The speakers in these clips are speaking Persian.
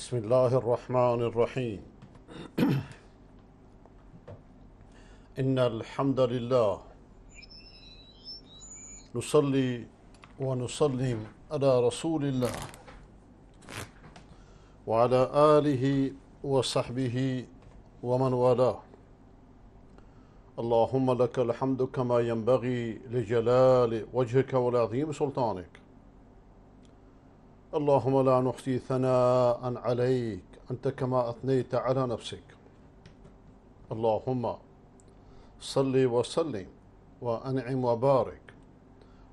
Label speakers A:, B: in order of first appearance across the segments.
A: بسم الله الرحمن الرحيم إن الحمد لله نصلي ونسلم على رسول الله وعلى آله وصحبه ومن والاه اللهم لك الحمد كما ينبغي لجلال وجهك والعظيم سلطانك اللهم لا نحصي ثناء عليك أنت كما أثنيت على نفسك اللهم صل وسلم وأنعم وبارك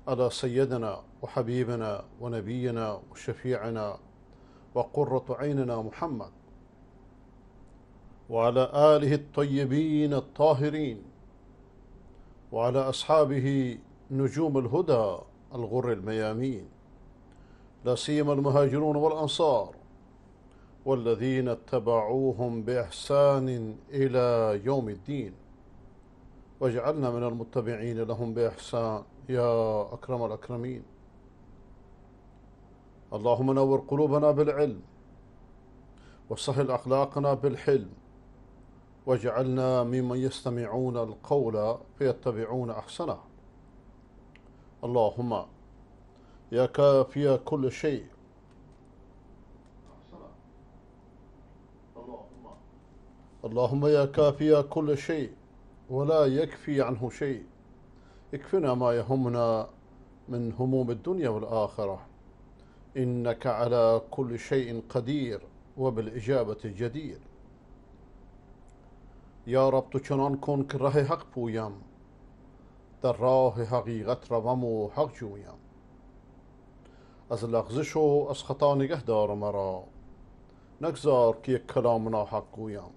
A: على سيدنا وحبيبنا ونبينا وشفيعنا وقرة عيننا محمد وعلى آله الطيبين الطاهرين وعلى أصحابه نجوم الهدى الغر الميامين لا سيما المهاجرون والأنصار والذين اتبعوهم بإحسان إلى يوم الدين واجعلنا من المتبعين لهم بإحسان يا أكرم الأكرمين اللهم نور قلوبنا بالعلم وسهل أخلاقنا بالحلم واجعلنا ممن يستمعون القول فيتبعون أحسنه اللهم يا فيها كل شيء اللهم يا كافي كل شيء ولا يكفي عنه شيء اكفنا ما يهمنا من هموم الدنيا والآخرة إنك على كل شيء قدير وبالإجابة جدير یا رب تو چنان کن که ره حق پویم در راه حقیقت روم و حق جویم از لغزش و از خطا نگه دار مرا نگذار که یک کلام ناحق گویم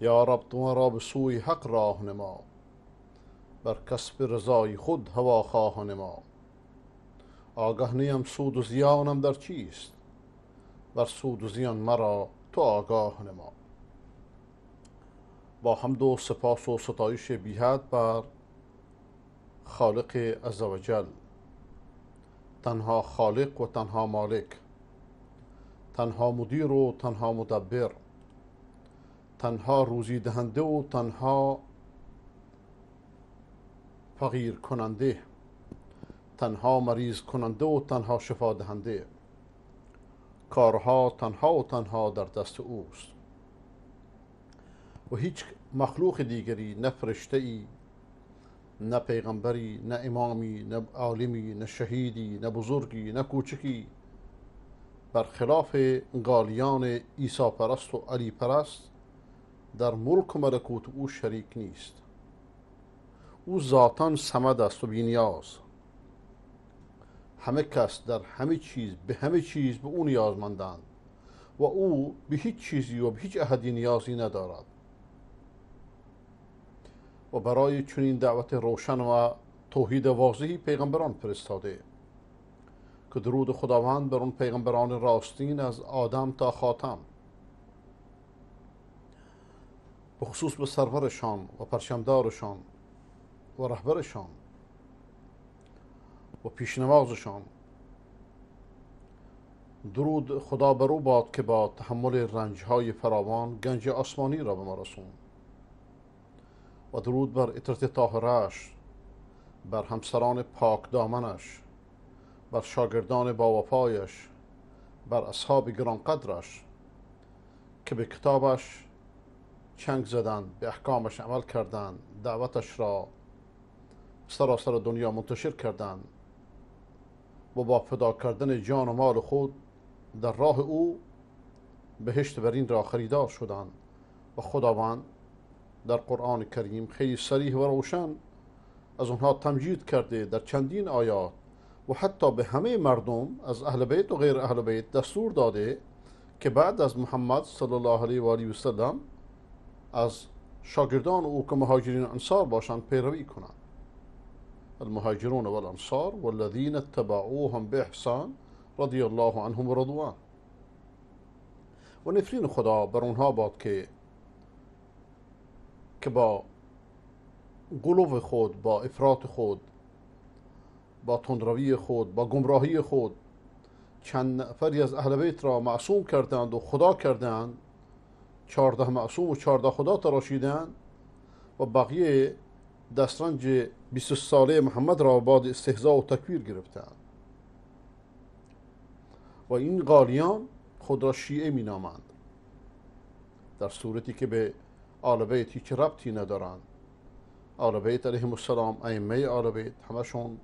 A: یا رب تو مرا به سوی حق راه بر کسب رضای خود هوا خواه نما آگه نیم سود و زیانم در چیست بر سود و زیان مرا تو آگاه نما با حمد و سپاس و ستایش بیهد بر خالق عزوجل تنها خالق و تنها مالک تنها مدیر و تنها مدبر تنها روزی دهنده و تنها فقیر کننده تنها مریض کننده و تنها شفا دهنده کارها تنها و تنها در دست اوست و هیچ مخلوق دیگری نه ای نه پیغمبری نه امامی نه عالمی نه شهیدی نه بزرگی نه کوچکی برخلاف قالیان ایسا پرست و علی پرست در ملک و ملکوت او شریک نیست او ذاتا سمد است و بینیاز همه کس در همه چیز به همه چیز به او نیازمندند و او به هیچ چیزی و به هیچ احدی نیازی ندارد و برای چنین دعوت روشن و توحید واضحی پیغمبران فرستاده که درود خداوند بر اون پیغمبران راستین از آدم تا خاتم به خصوص به سرورشان و پرشمدارشان و رهبرشان و پیشنوازشان درود خدا بر او باد که با تحمل رنجهای فراوان گنج آسمانی را به ما رسوند و درود بر اطرت طاهرش بر همسران پاک دامنش بر شاگردان باوپایش، بر اصحاب گرانقدرش که به کتابش چنگ زدن به احکامش عمل کردن دعوتش را سراسر دنیا منتشر کردن و با فدا کردن جان و مال خود در راه او بهشت برین را خریدار شدن و خداوند در قرآن کریم خیلی صریح و روشن از اونها تمجید کرده در چندین آیات و حتی به همه مردم از اهل بیت و غیر اهل بیت دستور داده که بعد از محمد صلی الله علیه و آله و از شاگردان او که مهاجرین انصار باشند پیروی کنند المهاجرون والانصار والذین اتبعوهم باحسان رضی الله عنهم و رضوان و نفرین خدا بر اونها باد که که با گلوه خود با افراط خود با تندروی خود با گمراهی خود چند نفری از اهل بیت را معصوم کردند و خدا کردند چارده معصوم و چارده خدا تراشیدند و بقیه دسترنج 20 ساله محمد را بعد استهزا و تکویر گرفتند و این قالیان خود را شیعه می نامند در صورتی که به آل بیتی که ربطی ندارن آل بیت علیهم السلام ائمه آل بیت همشون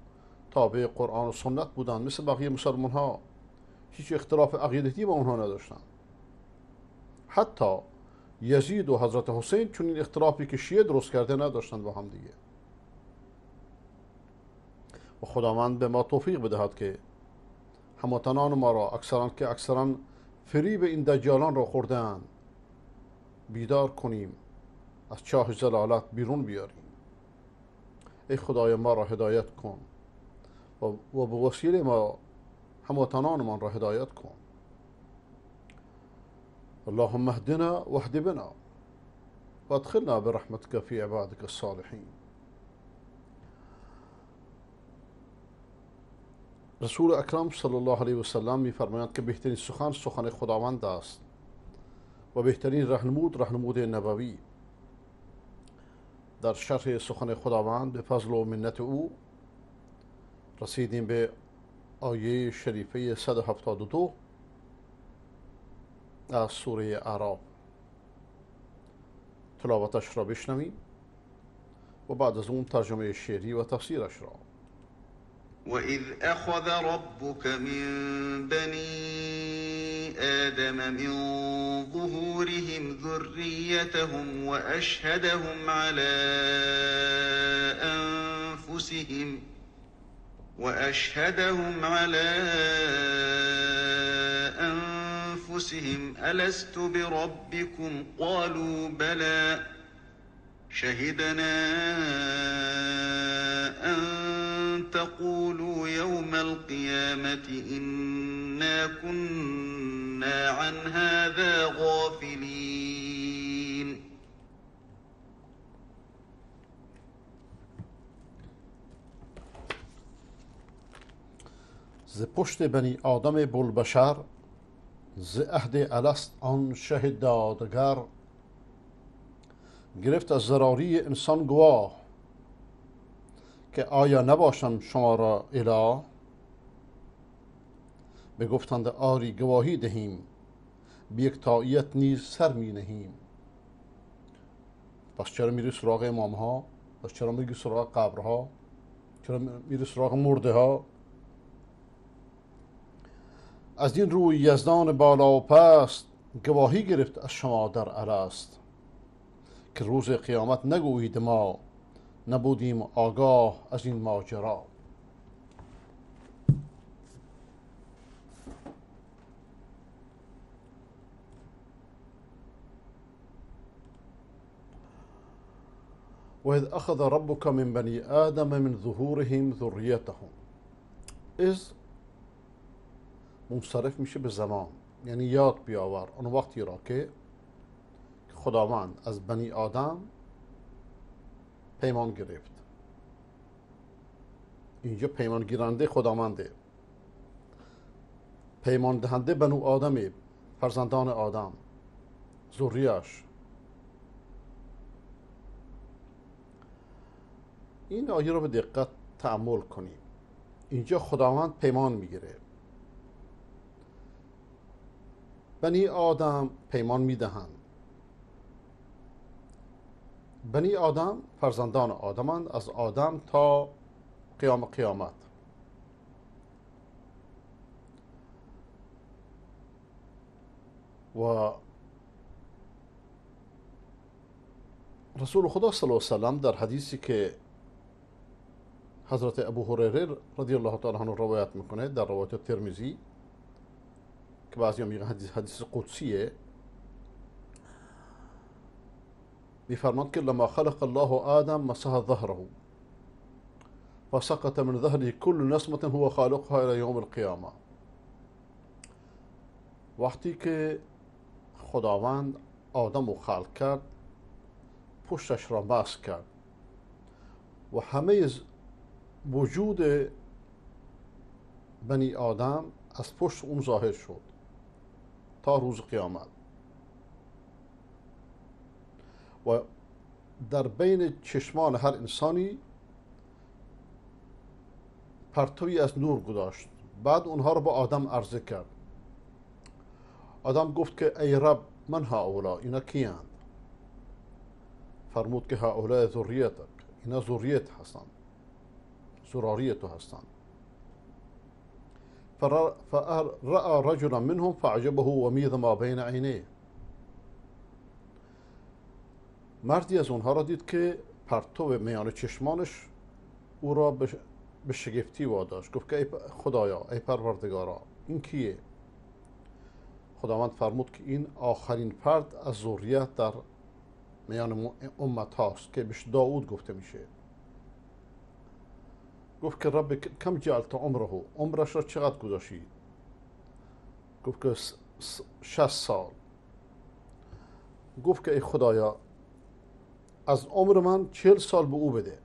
A: تابع قرآن و سنت بودن مثل بقیه مسلمان ها هیچ اختلاف عقیدتی با اونها نداشتن حتی یزید و حضرت حسین چون این اختلافی که شیعه درست کرده نداشتن با هم دیگه و خداوند به ما توفیق بدهد که هموطنان ما را اکثران که فری فریب این دجالان را خوردن بیدار کنیم از چاه زلالت بیرون بیاری ای خدای ما را هدایت کن و به وسیله ما هموطنان من را هدایت کن اللهم اهدنا واهد بنا وادخلنا برحمتك في عبادك الصالحين رسول اکرم صلی الله علیه وسلم میفرمایند که بهترین سخن سخن خداوند است و بهترین رهنمود رهنمود نبوی در شرح سخن خداوند به فضل و منت او رسیدیم به آیه شریفه 172 از سوره اعراب تلاوتش را بشنویم و بعد از اون ترجمه شعری و تفسیرش را اذ اخذ ربک من بنی آدم من ظهورهم ذريتهم وأشهدهم على أنفسهم وأشهدهم على أنفسهم ألست بربكم قالوا بلى شهدنا أن تقولوا يوم القيامة إنا كنا کنا عن هذا غافلین ز پشت بنی آدم بلبشر ز عهد الست آن شه دادگر گرفت از ضراری انسان گواه که آیا نباشم شما را اله بگفتند آری گواهی دهیم به تاییت نیز سر می نهیم پس چرا میری سراغ امام ها پس چرا میری سراغ قبر ها چرا میری سراغ مرده ها از این روی یزدان بالا و پست گواهی گرفت از شما در عرست که روز قیامت نگویید ما نبودیم آگاه از این ماجرا وإذ أخذ ربك من بني آدم من ظهورهم ذريتهم از منصرف میشه به زمان یعنی یاد بیاور اون وقتی را که خداوند از بنی آدم پیمان گرفت اینجا پیمان گیرنده خداونده پیمان دهنده بنو آدمی فرزندان آدم ذریاش این آیه رو به دقت تعمل کنیم اینجا خداوند پیمان میگیره بنی آدم پیمان میدهند بنی آدم فرزندان آدمند از آدم تا قیام قیامت و رسول خدا صلی الله علیه و در حدیثی که حضرت ابو هريره رضی الله تعالی عنه روایت میکنه در روایت ترمیزی که بعضی هم میگن حدیث, حدیث قدسیه میفرماد که لما خلق الله آدم مسح ظهره فسقط من ظهره كل نسمة هو خالقها الى يوم القيامة وقتی که خداوند آدم و خلق کرد پشتش را بس کرد و همه وجود بنی آدم از پشت اون ظاهر شد تا روز قیامت و در بین چشمان هر انسانی پرتوی از نور گذاشت بعد اونها رو به آدم عرضه کرد آدم گفت که ای رب من ها اولا اینا کیند فرمود که ها اولا ذریتک اینا ذریت هستند سراری تو هستند فرا رجلا منهم فعجبه میذ ما بین عینه مردی از اونها را دید که پرتو میان چشمانش او را به شگفتی واداشت گفت که ای خدایا ای پروردگارا این کیه خداوند فرمود که این آخرین فرد از ذریت در میان امت هاست که بهش داود گفته میشه گفت که رب کم جعلت عمره عمرش را چقدر گذاشتی گفت که شست سال گفت که ای خدایا از عمر من چهل سال به او بده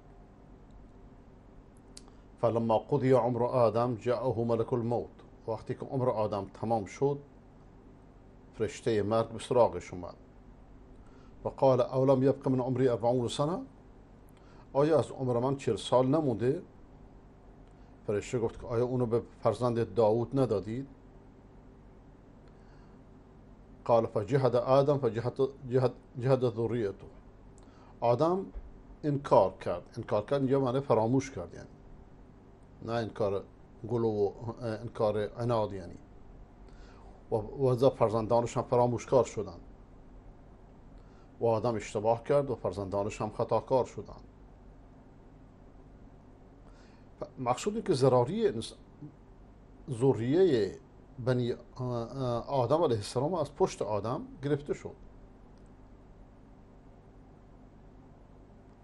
A: فلما قضی عمر آدم جاءه ملک الموت وقتی که عمر آدم تمام شد فرشته مرگ به سراغش اومد و قال اولم یبقی من عمری 40 سنه آیا از عمر من چهل سال نموده فرشته گفت که آیا اونو به فرزند داوود ندادید قال فجهد آدم فجهد ذریته آدم انکار کرد انکار کرد یا معنی فراموش کرد یعنی نه انکار گلو و انکار عناد یعنی و وزا فرزندانش هم کار شدند و آدم اشتباه کرد و فرزندانش هم خطاکار شدند مقصودی که ضراری زوریه بنی آدم علیه السلام از پشت آدم گرفته شد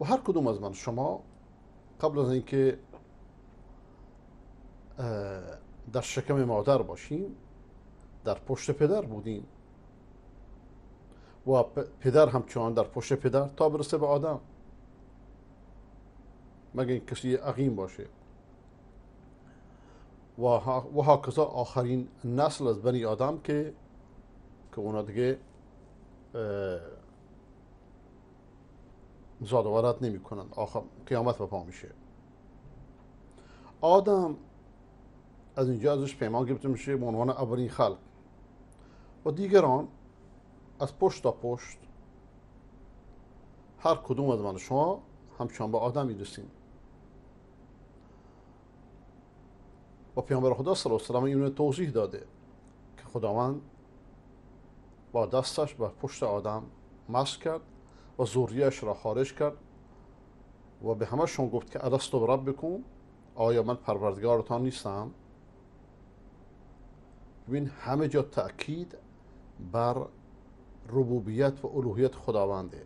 A: و هر کدوم از من شما قبل از اینکه در شکم مادر باشیم در پشت پدر بودیم و پدر همچنان در پشت پدر تا برسه به آدم مگه این کسی عقیم باشه و هاکذا آخرین نسل از بنی آدم که که اونا دیگه زاد ولد نمی کنند آخر قیامت بپا میشه آدم از اینجا ازش پیمان گرفته میشه به عنوان اولین خلق و دیگران از پشت تا پشت هر کدوم از من شما همچنان به آدم میرسیم و پیامبر خدا صلی الله علیه و اینو توضیح داده که خداوند با دستش بر پشت آدم مس کرد و زوریش را خارج کرد و به همشون گفت که و رب بکن آیا من پروردگارتان نیستم ببین همه جا تأکید بر ربوبیت و الوهیت خداونده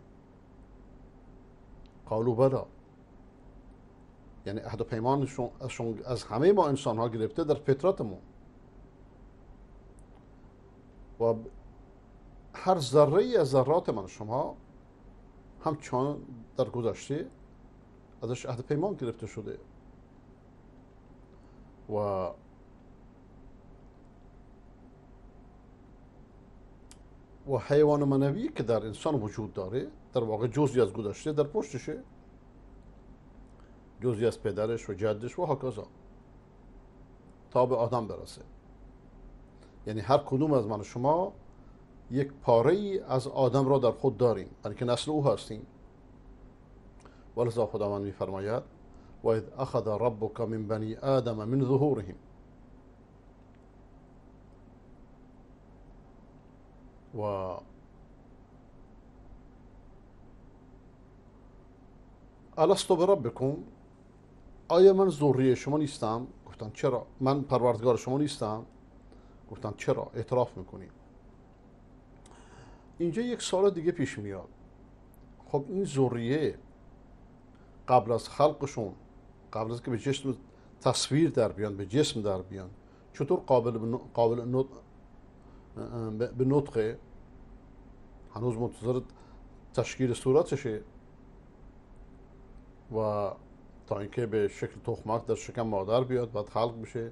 A: قالو بلا یعنی عهد و پیمان از همه ما انسان ها گرفته در فطرتمون و هر ذره از ذرات من شما همچون در گذشته ازش عهد پیمان گرفته شده و و حیوان منوی که در انسان وجود داره در واقع جزی از گذشته در پشتشه جزی از پدرش و جدش و حکازا تا به آدم برسه یعنی هر کدوم از من و شما یک پاره ای از آدم را در خود داریم یعنی که نسل او هستیم ولذا خداوند میفرماید و اذ اخذ ربک من بنی آدم من ظهورهم و بر بکن آیا من ذریه شما نیستم گفتن چرا من پروردگار شما نیستم گفتن چرا اعتراف میکنیم اینجا یک سال دیگه پیش میاد خب این ذریه قبل از خلقشون قبل از که به جسم تصویر در بیان به جسم در بیان چطور قابل به قابل به نطقه هنوز منتظر تشکیل صورتشه و تا اینکه به شکل تخمک در شکم مادر بیاد بعد خلق بشه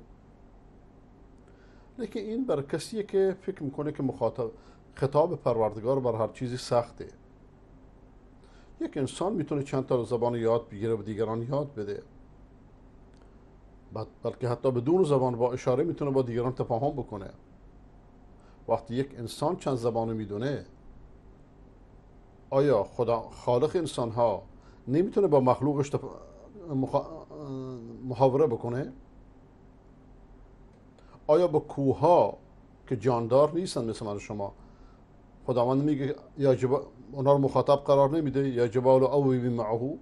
A: لیکن این بر کسیه که فکر میکنه که مخاطب خطاب پروردگار بر هر چیزی سخته یک انسان میتونه چند تا زبان یاد بگیره و دیگران یاد بده بلکه حتی بدون زبان با اشاره میتونه با دیگران تفاهم بکنه وقتی یک انسان چند زبان میدونه آیا خدا خالق انسان ها نمیتونه با مخلوقش مخ... محاوره بکنه آیا به کوه که جاندار نیستن مثل من شما خداوند میگه یا جب... اونا مخاطب قرار نمیده یا جبال او بی معهو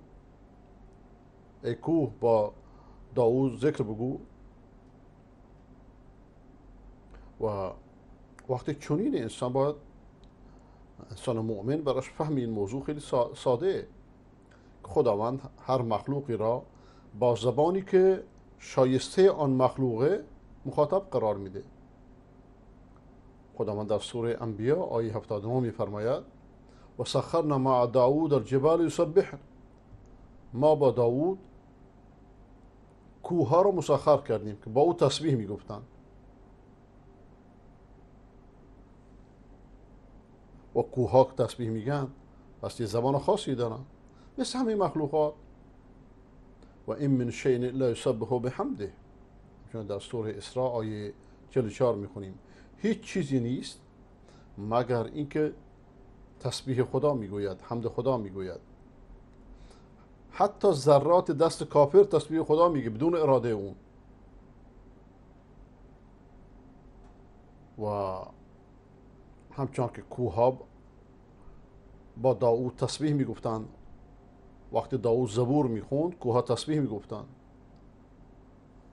A: ای کوه با داوود ذکر بگو و وقتی چنین انسان باید انسان مؤمن براش فهم این موضوع خیلی ساده خداوند هر مخلوقی را با زبانی که شایسته آن مخلوقه مخاطب قرار میده خداوند در سوره انبیا آیه 79 میفرماید و سخرنا مع داوود الجبال یسبحن ما با داود کوه ها رو مسخر کردیم که با او تسبیح میگفتند و کوه ها تسبیح میگن پس یه زبان خاصی دارن مثل همه مخلوقات و این من شین لا به بحمده چون در سوره اسراء آیه 44 میخونیم هیچ چیزی نیست مگر اینکه تسبیح خدا میگوید حمد خدا میگوید حتی ذرات دست کافر تسبیح خدا میگه بدون اراده اون و همچنان که کوهاب با داوود تسبیح میگفتند وقتی داوود زبور میخوند کوه تسبیح میگفتند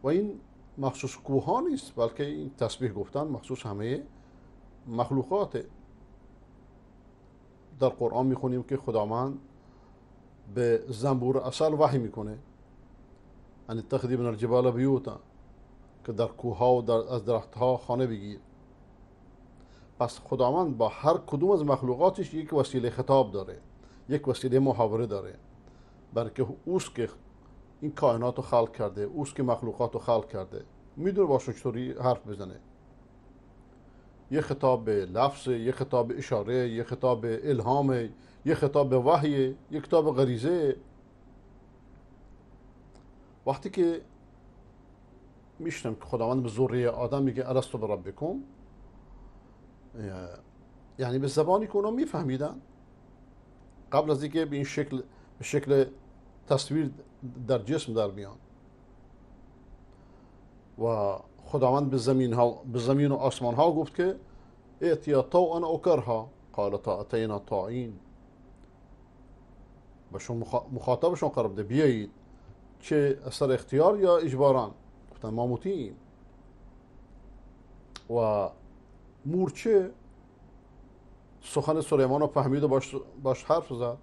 A: و این مخصوص کوه نیست بلکه این تسبیح گفتن مخصوص همه مخلوقات در قرآن میخونیم که خداوند به زنبور اصل وحی میکنه ان یعنی اتخذی من الجبال بیوتا که در کوه ها و در از درخت ها خانه بگیر پس خداوند با هر کدوم از مخلوقاتش یک وسیله خطاب داره یک وسیله محاوره داره برای که اوست که این کائنات رو خلق کرده اوست که مخلوقات رو خلق کرده میدونه باشون چطوری حرف بزنه یه خطاب به لفظ یه خطاب اشاره یه خطاب الهام یه خطاب وحی یه کتاب غریزه وقتی که میشنم که خداوند به زوری آدم میگه الستو بر بکن، یعنی به زبانی که اونا میفهمیدن قبل از اینکه به این شکل به شکل تصویر در جسم در میان و خداوند به زمین, ها به زمین و آسمان ها گفت که اعتیا و او کرها قال طاعتینا طاعین به شما مخاطبشون قرار بیایید چه اثر اختیار یا اجباران گفتن ما مطیعیم و مورچه سخن سلیمان رو فهمید و باش, باش حرف زد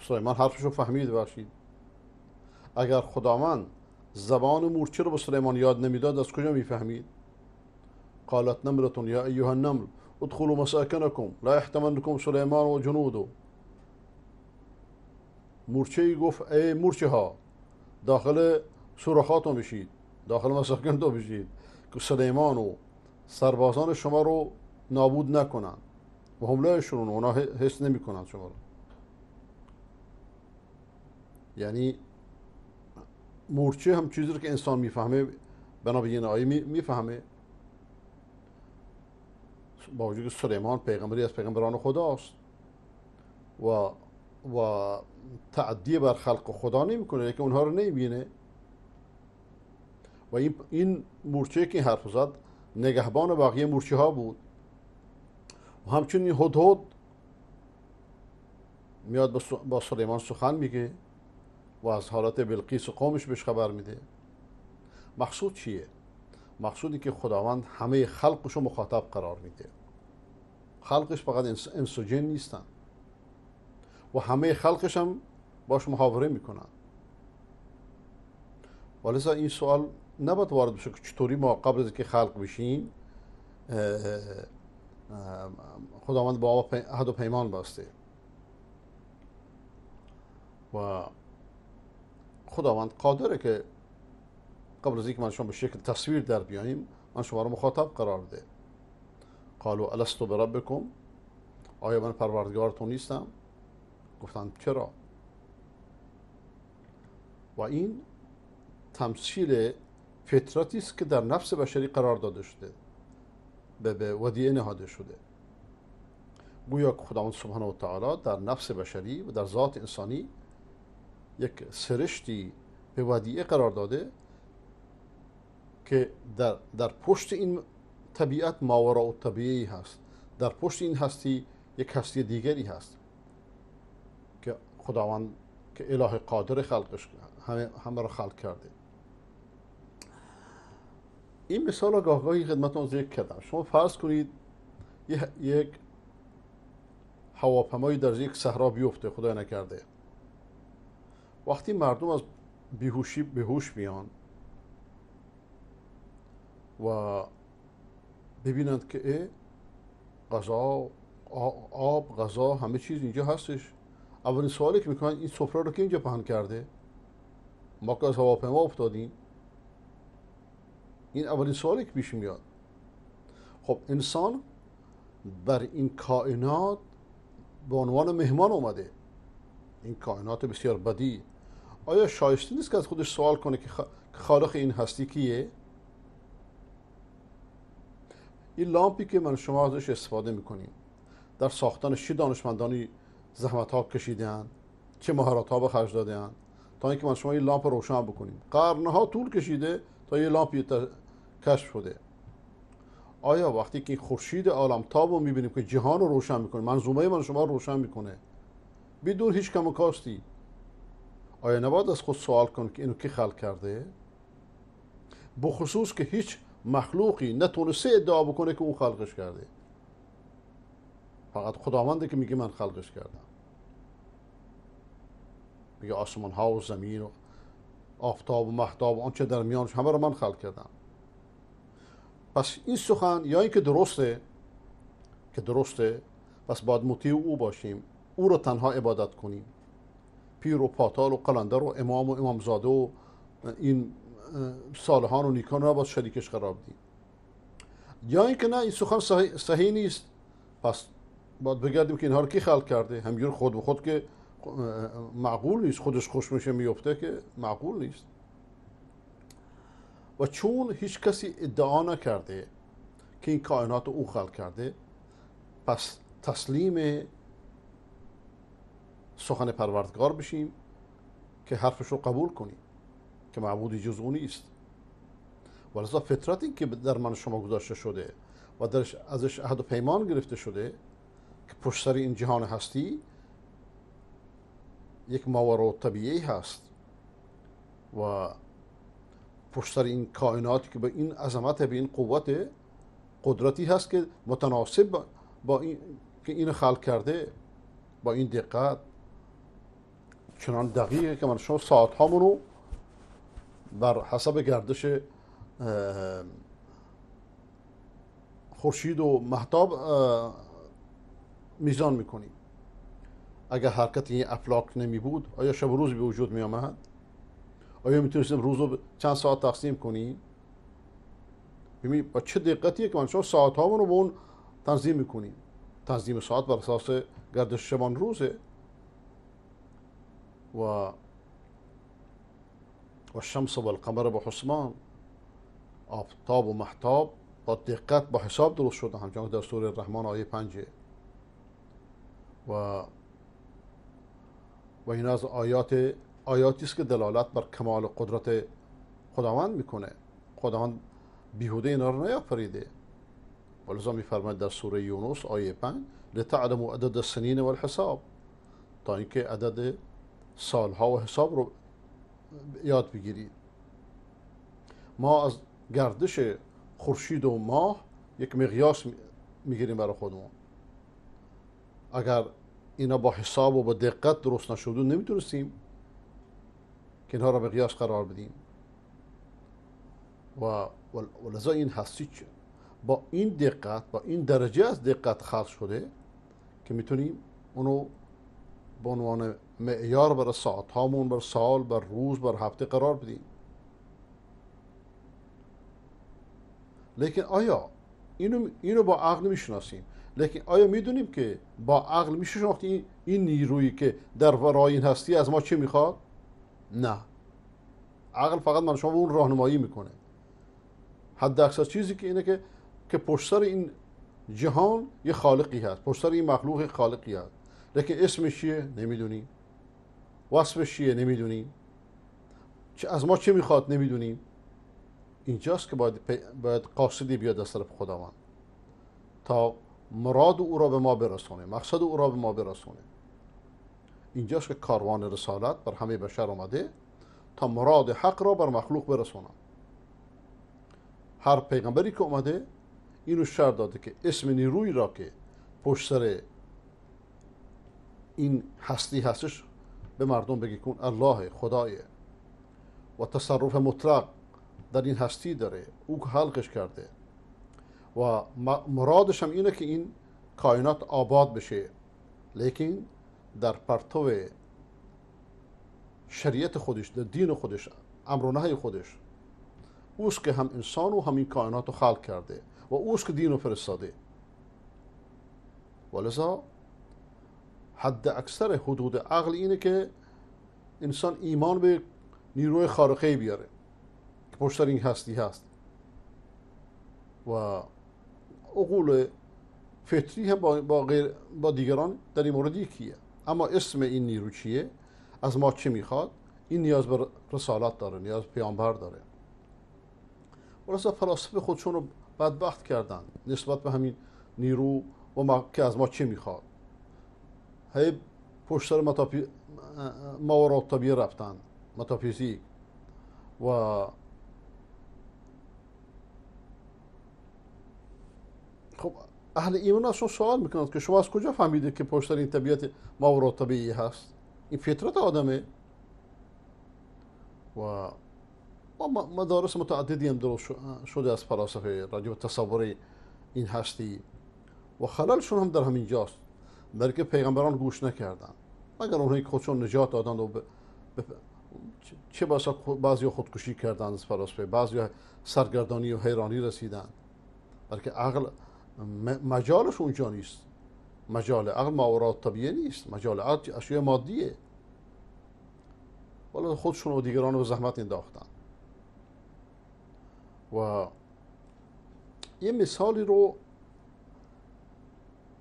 A: سلیمان حرفش رو فهمید بخشید اگر خداوند زبان مورچه رو به سلیمان یاد نمیداد از کجا میفهمید قالت نمرتون یا ایها النمل ادخلوا مساکنکم لا احتمنکم سلیمان و جنودو. مورچه ای گفت ای مورچه ها داخل سرخاتو بشید داخل مساکنتون بشید که سلیمان و سربازان شما رو نابود نکنند و حمله اونا حس نمیکنند شما رو یعنی مورچه هم چیزی رو که انسان میفهمه بنابراین آیه میفهمه با وجود که سلیمان پیغمبری از پیغمبران خداست و و تعدی بر خلق خدا نمیکنه یکی یعنی اونها رو نمیبینه و این مورچه که حرف زد نگهبان باقی مورچه ها بود و همچنین هدهد میاد با سلیمان سخن میگه و از حالت بلقیس و قومش بهش خبر میده مقصود چیه؟ مقصودی که خداوند همه خلقش رو مخاطب قرار میده خلقش فقط انس نیستن و همه خلقش هم باش محاوره میکنن ولی این سوال نباید وارد بشه که چطوری ما قبل از که خلق بشیم خداوند با حد و پیمان باسته و خداوند قادره که قبل از اینکه من شما به شکل تصویر در بیاییم من شما رو مخاطب قرار ده قالو الستو بربکم آیا من پروردگارتون نیستم گفتند چرا و این تمثیل فطرتی است که در نفس بشری قرار داده شده به به ودیعه نهاده شده گویا که خداوند سبحانه و تعالی در نفس بشری و در ذات انسانی یک سرشتی به ودیعه قرار داده که در, در پشت این طبیعت ماورا و طبیعی هست در پشت این هستی یک هستی دیگری هست که خداوند که اله قادر خلقش همه, همه را خلق کرده این مثال را گاهگاهی را ذکر کردم شما فرض کنید یک هواپمایی در یک صحرا بیفته خدای نکرده وقتی مردم از بیهوشی به هوش میان و ببینند که اه غذا آب غذا همه چیز اینجا هستش اولین سوالی که میکنن این سفره رو که اینجا پهن کرده ما که از هواپیما افتادیم این اولین سوالی که پیش میاد خب انسان بر این کائنات به عنوان مهمان اومده این کائنات بسیار بدی آیا شایسته نیست که از خودش سوال کنه که خالق این هستی کیه این لامپی که من شما ازش استفاده میکنیم در ساختن چه دانشمندانی زحمت ها کشیدن چه مهارت ها به خرج دادن تا اینکه من شما این لامپ روشن بکنیم قرنها طول کشیده تا یه لامپی کشف شده آیا وقتی که خورشید عالم تاب رو میبینیم که جهان رو روشن میکنه منظومه من شما روشن میکنه بدون هیچ کم و کاستی آیا نباید از خود سوال کن که اینو کی خلق کرده بخصوص که هیچ مخلوقی نتونسته ادعا بکنه که اون خلقش کرده فقط خداونده که میگه من خلقش کردم میگه آسمان ها و زمین و آفتاب و محتاب و آنچه در میانش همه رو من خلق کردم پس این سخن یا اینکه درسته که درسته پس باید مطیع او باشیم او رو تنها عبادت کنیم پیر و پاتال و قلندر و امام و امامزاده و این صالحان و نیکان را با شریکش قرار بدیم یا اینکه نه این سخن صحیح, نیست پس باید بگردیم که اینها رو کی خلق کرده همجور خود به خود که معقول نیست خودش خوش میشه میفته که معقول نیست و چون هیچ کسی ادعا نکرده که این کائنات او خلق کرده پس تسلیم سخن پروردگار بشیم که حرفش رو قبول کنیم که معبودی جز او نیست فطرت فطرتی که در من شما گذاشته شده و درش ازش عهد و پیمان گرفته شده که پشت سر این جهان هستی یک ماورا طبیعی هست و پشت سر این کائناتی که به این عظمت به این قوت قدرتی هست که متناسب با این که این خلق کرده با این دقت چنان دقیقه که من شما ساعت هامون رو بر حسب گردش خورشید و محتاب میزان میکنیم اگر حرکت این افلاک نمی بود آیا شب و روز به وجود می آمد؟ آیا میتونستیم روز رو چند ساعت تقسیم کنیم؟ ببینید با چه دقتیه که من شما ساعت رو به اون تنظیم میکنیم تنظیم ساعت بر اساس گردش شبان روزه و و و القمر به حسمان آفتاب و محتاب با دقت با حساب درست شده همچنان در سوره رحمان آیه پنجه و و این از آیات آیاتی است که دلالت بر کمال قدرت خداوند میکنه خداوند بیهوده اینا رو نیافریده ولذا میفرماید در سوره یونس آیه 5 لتعلموا عدد السنین والحساب تا اینکه عدد سالها و حساب رو یاد بگیرید ما از گردش خورشید و ماه یک مقیاس میگیریم برای خودمون اگر اینا با حساب و با دقت درست نشده نمیتونستیم که اینها را به قرار بدیم و ولذا این هستی با این دقت با این درجه از دقت خلق شده که میتونیم اونو به عنوان معیار برای ساعت هامون بر سال بر روز بر هفته قرار بدیم لیکن آیا اینو, اینو با عقل میشناسیم لیکن آیا میدونیم که با عقل میشه شناخت این, نیرویی که در ورای این هستی از ما چه میخواد نه عقل فقط من شما اون راهنمایی میکنه حد اکثر چیزی که اینه که که پشت سر این جهان یه خالقی هست پشت این مخلوق خالقی هست لیکن اسمش چیه نمیدونیم وصفش چیه نمیدونیم از ما چه میخواد نمیدونیم اینجاست که باید, باید قاصدی بیاد از طرف خداوند تا مراد او را به ما برسونه مقصد او را به ما برسونه اینجاست که کاروان رسالت بر همه بشر آمده تا مراد حق را بر مخلوق برسونم هر پیغمبری که اومده اینو شر داده که اسم نیروی را که پشت سر این هستی هستش به مردم بگی کن الله خدای و تصرف مطلق در این هستی داره او خلقش کرده و مرادش هم اینه که این کائنات آباد بشه لیکن در پرتو شریعت خودش در دین خودش امر و نهی خودش اوس که هم انسان و این کائنات رو خلق کرده و اوس که دین رو فرستاده ولذا حد اکثر حدود عقل اینه که انسان ایمان به نیروی خارقه بیاره که پشتر این هستی هست و عقول فطری هم با, با دیگران در این مورد یکیه اما اسم این نیرو چیه از ما چه میخواد این نیاز به رسالت داره نیاز به پیامبر داره ولسا فلاسفه خودشون رو بدبخت کردن نسبت به همین نیرو و ما که از ما چه میخواد هی پشت سر متاپی طبیعی رفتن متافیزیک و خب اهل ایمان از سوال میکنند که شما از کجا فهمیدید که پشت این طبیعت ماورا طبیعی هست این فطرت آدمه و مدارس متعددی هم درست شده از فلاسفه راجب تصور این هستی و خلالشون هم در همین جاست برای که پیغمبران گوش نکردن مگر اونهایی که خودشون نجات دادند و چه بسا بعضی خودکشی کردند از فلاسفه بعضی سرگردانی و حیرانی برای که عقل مجالش اونجا نیست مجال عقل معورات طبیعی نیست مجال عقل اشیاء مادیه ولی خودشون و دیگران رو زحمت انداختن و یه مثالی رو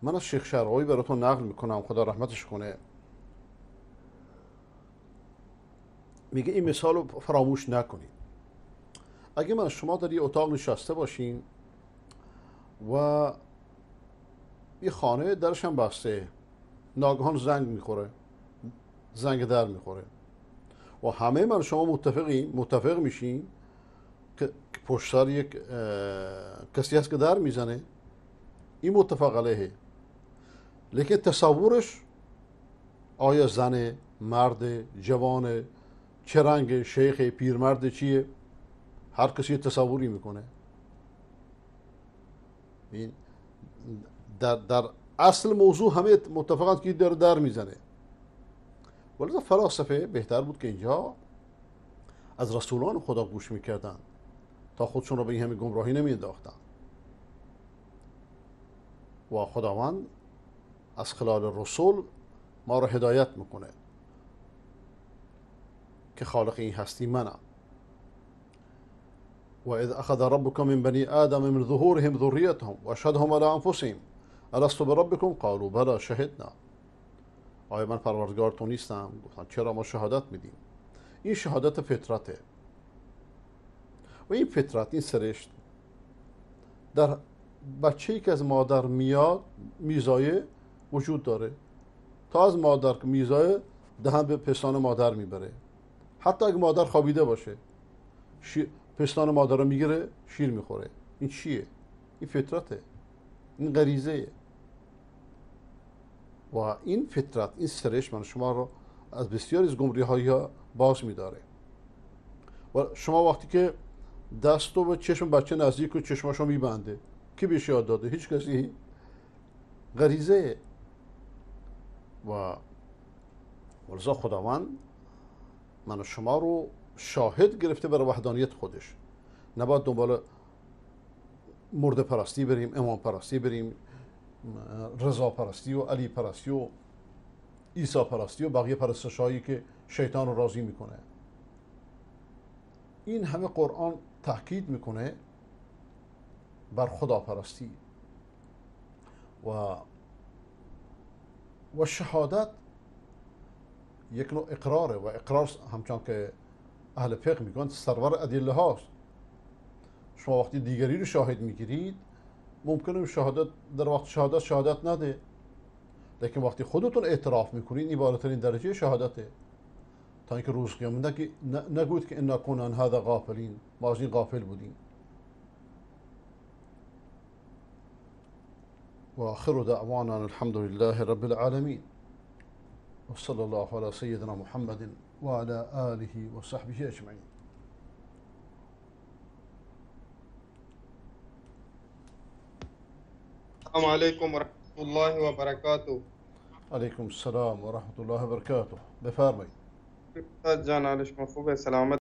A: من از شیخ شرقایی براتون نقل میکنم خدا رحمتش کنه میگه این مثال رو فراموش نکنید اگه من شما در یه اتاق نشسته باشین و یه خانه درشم بسته ناگهان زنگ میخوره زنگ در میخوره و همه من شما متفقیم متفق میشین که پشت یک کسی هست که در میزنه این متفق علیه لیکن تصورش آیا زن مرد جوان چه رنگ شیخ پیرمرد چیه هر کسی تصوری میکنه این در, در اصل موضوع همه متفقات که در در میزنه ولی فلاسفه بهتر بود که اینجا از رسولان خدا گوش میکردن تا خودشون را به این همه گمراهی نمیانداختن و خداوند از خلال رسول ما رو هدایت میکنه که خالق این هستی منم و اذ اخذ ربك من بني آدم من ظهورهم ذريتهم اشهدهم على انفسهم الست ربكم قالوا بلا شهدنا آیا من پروردگار تو نیستم گفتن چرا ما شهادت میدیم این شهادت فطرته و این فطرت این سرشت در بچه ای که از مادر میاد میزایه وجود داره تا از مادر که میزای دهن به پستان مادر میبره حتی اگه مادر خوابیده باشه پستان مادر رو میگیره شیر میخوره این چیه این فطرته این غریزه و این فطرت این سرش من شما رو از بسیاری از گمری ها باز میداره و شما وقتی که دست و به چشم بچه نزدیک و چشماشو میبنده کی بهش یاد داده هیچ کسی غریزه و ولزا خداوند من شما رو شاهد گرفته بر وحدانیت خودش نباید دنبال مرد پرستی بریم امام پرستی بریم رضا پرستی و علی پرستی و عیسی پرستی و بقیه پرستش هایی که شیطان رو راضی میکنه این همه قرآن تحکید میکنه بر خدا پرستی و و شهادت یک نوع اقراره و اقرار همچنان که اهل فقه میگن سرور ادله هاست شما وقتی دیگری رو شاهد میگیرید ممکنه شهادت در وقت شهادت شهادت نده لیکن وقتی خودتون اعتراف میکنید این بالاترین درجه شهادته تا اینکه روز قیامت نگوید که انا کنن هذا غافلین ما از این غافل بودیم وآخر دعوانا الحمد لله رب العالمين وصلى الله على سيدنا محمد وعلى آله وصحبه أجمعين السلام عليكم ورحمة الله وبركاته عليكم السلام ورحمة الله وبركاته بفرمایید جان علش مفهوم سلامت